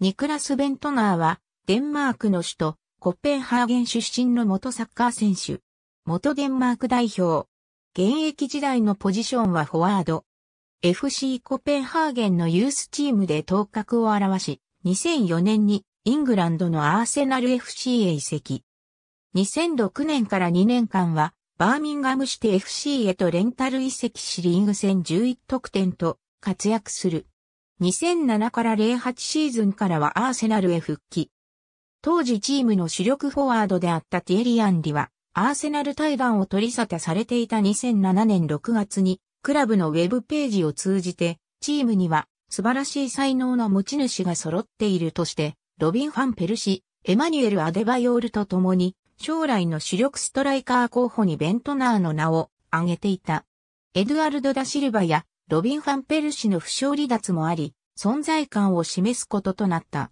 ニクラス・ベントナーは、デンマークの首都、コペンハーゲン出身の元サッカー選手。元デンマーク代表。現役時代のポジションはフォワード。FC コペンハーゲンのユースチームで頭角を現し、2004年にイングランドのアーセナル FC へ移籍。2006年から2年間は、バーミンガムシテ FC へとレンタル移籍しリーグ戦11得点と活躍する。2007から08シーズンからはアーセナルへ復帰。当時チームの主力フォワードであったティエリアンリは、アーセナル対談を取り沙汰されていた2007年6月に、クラブのウェブページを通じて、チームには素晴らしい才能の持ち主が揃っているとして、ロビン・ファン・ペルシ、エマニュエル・アデバヨールと共に、将来の主力ストライカー候補にベントナーの名を挙げていた。エドゥアルド・ダ・シルバやロビン・ファンペル氏の負傷離脱もあり、存在感を示すこととなった。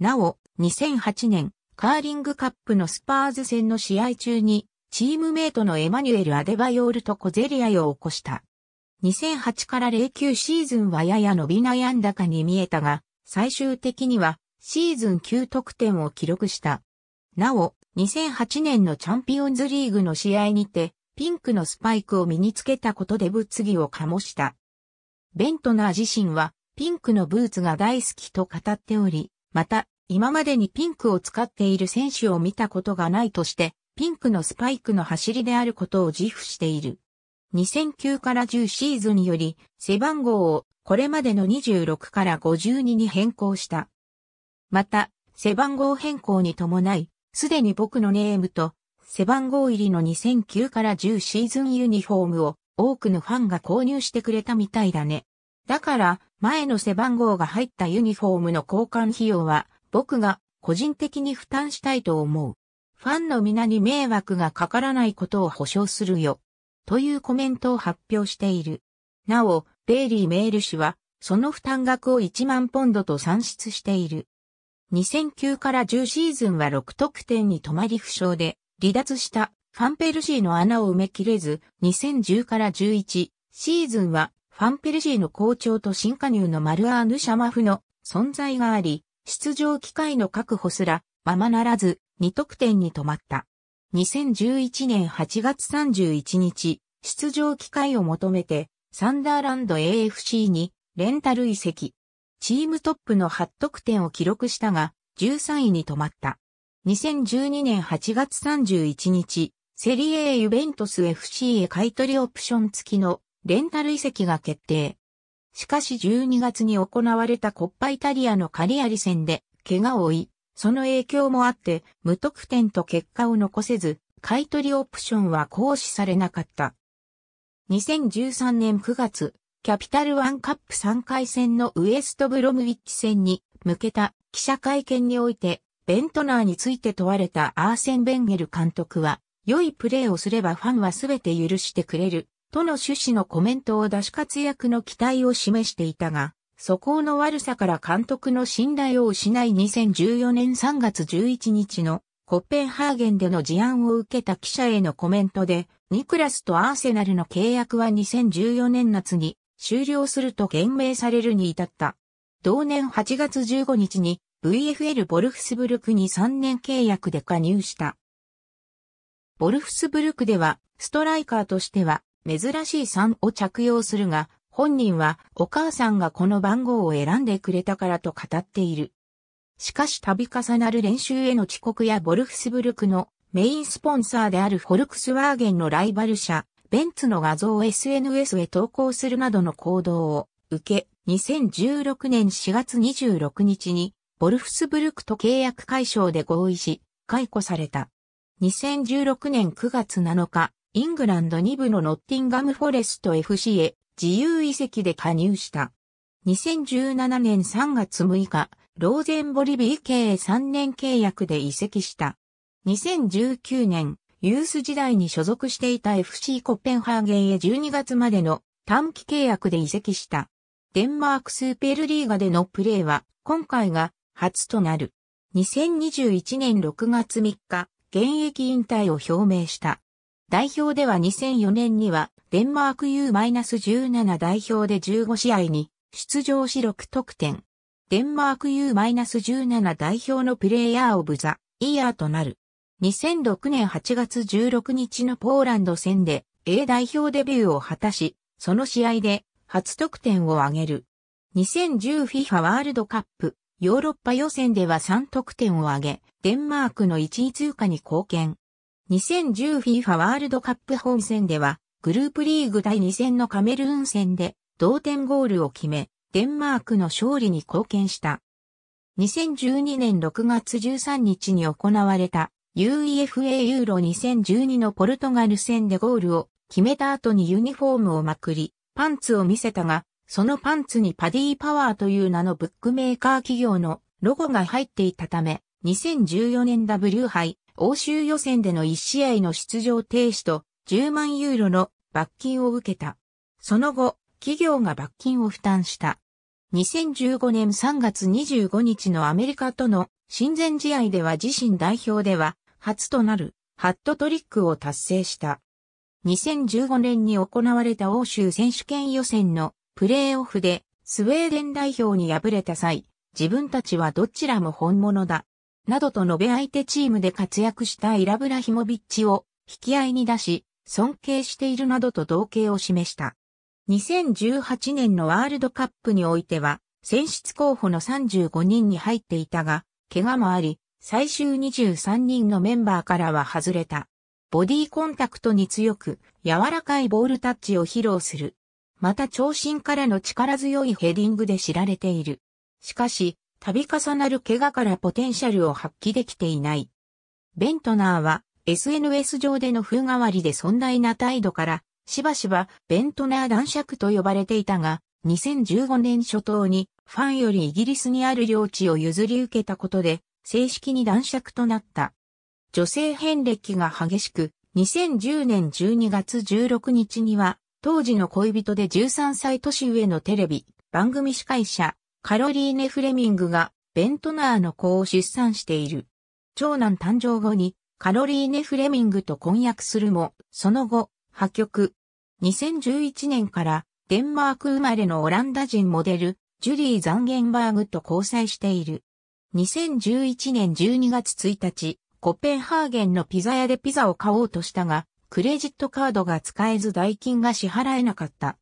なお、2008年、カーリングカップのスパーズ戦の試合中に、チームメイトのエマニュエル・アデバヨールと小ゼリアを起こした。2008から09シーズンはやや伸び悩んだかに見えたが、最終的にはシーズン9得点を記録した。なお、2008年のチャンピオンズリーグの試合にて、ピンクのスパイクを身につけたことで物議を醸した。ベントナー自身はピンクのブーツが大好きと語っており、また今までにピンクを使っている選手を見たことがないとして、ピンクのスパイクの走りであることを自負している。2009から10シーズンにより、背番号をこれまでの26から52に変更した。また、背番号変更に伴い、すでに僕のネームと、背番号入りの2009から10シーズンユニフォームを多くのファンが購入してくれたみたいだね。だから、前の背番号が入ったユニフォームの交換費用は、僕が個人的に負担したいと思う。ファンの皆に迷惑がかからないことを保証するよ。というコメントを発表している。なお、ベイリー・メール氏は、その負担額を1万ポンドと算出している。2009から10シーズンは6得点に止まり負傷で離脱したファンペルシーの穴を埋めきれず、2010から11シーズンは、ファンペルシーの好調と新加入のマルアーヌ・シャマフの存在があり、出場機会の確保すら、ままならず、2得点に止まった。2011年8月31日、出場機会を求めて、サンダーランド AFC に、レンタル移籍。チームトップの8得点を記録したが、13位に止まった。2012年8月31日、セリエユベントス FC へ買取オプション付きのレンタル移籍が決定。しかし12月に行われたコッパイタリアのカリアリ戦で怪我を負い、その影響もあって無得点と結果を残せず、買取オプションは行使されなかった。2013年9月、キャピタルワンカップ3回戦のウエストブロムウィッチ戦に向けた記者会見において、ベントナーについて問われたアーセン・ベンゲル監督は、良いプレーをすればファンはすべて許してくれる、との趣旨のコメントを出し活躍の期待を示していたが、素行の悪さから監督の信頼を失い2014年3月11日のコッペンハーゲンでの事案を受けた記者へのコメントで、ニクラスとアーセナルの契約は2014年夏に終了すると言明されるに至った。同年8月15日に VFL ボルフスブルクに3年契約で加入した。ボルフスブルクでは、ストライカーとしては、珍しい3を着用するが、本人はお母さんがこの番号を選んでくれたからと語っている。しかし度重なる練習への遅刻やボルフスブルクのメインスポンサーであるフォルクスワーゲンのライバル社、ベンツの画像を SNS へ投稿するなどの行動を受け、2016年4月26日に、ボルフスブルクと契約解消で合意し、解雇された。2016年9月7日、イングランド2部のノッティンガムフォレスト FC へ自由移籍で加入した。2017年3月6日、ローゼンボリビー系3年契約で移籍した。2019年、ユース時代に所属していた FC コッペンハーゲンへ12月までの短期契約で移籍した。デンマークスーペルリーガでのプレーは今回が初となる。2021年6月3日、現役引退を表明した。代表では2004年にはデンマーク U-17 代表で15試合に出場し6得点。デンマーク U-17 代表のプレイヤーオブザイヤーとなる。2006年8月16日のポーランド戦で A 代表デビューを果たし、その試合で初得点を挙げる。2010FIFA ワールドカップヨーロッパ予選では3得点を挙げ、デンマークの1位通過に貢献。2010FIFA ワールドカップ本戦では、グループリーグ第2戦のカメルーン戦で同点ゴールを決め、デンマークの勝利に貢献した。2012年6月13日に行われた UEFA ユーロ2012のポルトガル戦でゴールを決めた後にユニフォームをまくり、パンツを見せたが、そのパンツにパディーパワーという名のブックメーカー企業のロゴが入っていたため、2014年 W 杯欧州予選での1試合の出場停止と10万ユーロの罰金を受けた。その後、企業が罰金を負担した。2015年3月25日のアメリカとの親善試合では自身代表では初となるハットトリックを達成した。2015年に行われた欧州選手権予選のプレーオフでスウェーデン代表に敗れた際、自分たちはどちらも本物だ。などと述べ相手チームで活躍したイラブラヒモビッチを引き合いに出し、尊敬しているなどと同型を示した。2018年のワールドカップにおいては、選出候補の35人に入っていたが、怪我もあり、最終23人のメンバーからは外れた。ボディコンタクトに強く、柔らかいボールタッチを披露する。また長身からの力強いヘディングで知られている。しかし、度重なる怪我からポテンシャルを発揮できていない。ベントナーは SNS 上での風変わりで尊大な態度から、しばしばベントナー男爵と呼ばれていたが、2015年初頭にファンよりイギリスにある領地を譲り受けたことで、正式に男爵となった。女性遍歴が激しく、2010年12月16日には当時の恋人で13歳年上のテレビ、番組司会者、カロリーネ・フレミングが、ベントナーの子を出産している。長男誕生後に、カロリーネ・フレミングと婚約するも、その後、破局。2011年から、デンマーク生まれのオランダ人モデル、ジュリー・ザンゲンバーグと交際している。2011年12月1日、コペンハーゲンのピザ屋でピザを買おうとしたが、クレジットカードが使えず代金が支払えなかった。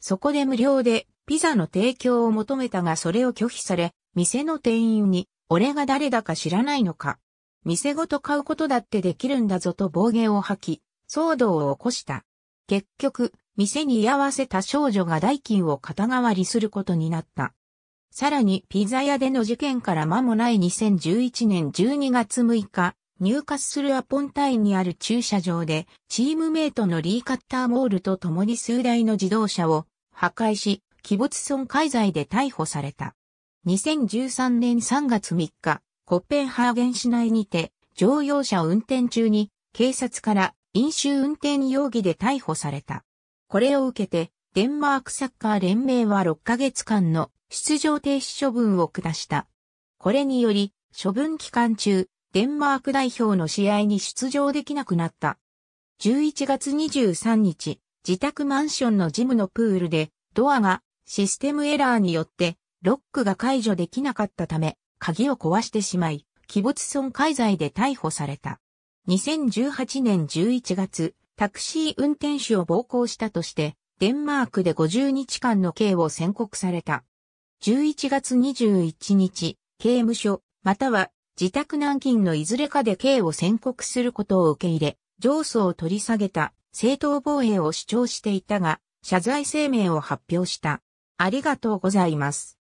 そこで無料でピザの提供を求めたがそれを拒否され、店の店員に、俺が誰だか知らないのか。店ごと買うことだってできるんだぞと暴言を吐き、騒動を起こした。結局、店に居合わせた少女が代金を肩代わりすることになった。さらにピザ屋での事件から間もない2011年12月6日、入荷するアポンタインにある駐車場で、チームメイトのリー・カッターモールと共に数台の自動車を破壊し、器物損壊罪で逮捕された。2013年3月3日、コッペンハーゲン市内にて、乗用車を運転中に、警察から飲酒運転容疑で逮捕された。これを受けて、デンマークサッカー連盟は6ヶ月間の出場停止処分を下した。これにより、処分期間中、デンマーク代表の試合に出場できなくなった。11月23日、自宅マンションのジムのプールで、ドアがシステムエラーによってロックが解除できなかったため、鍵を壊してしまい、鬼没損壊罪で逮捕された。2018年11月、タクシー運転手を暴行したとして、デンマークで50日間の刑を宣告された。11月21日、刑務所、または自宅軟禁のいずれかで刑を宣告することを受け入れ、上訴を取り下げた正当防衛を主張していたが、謝罪声明を発表した。ありがとうございます。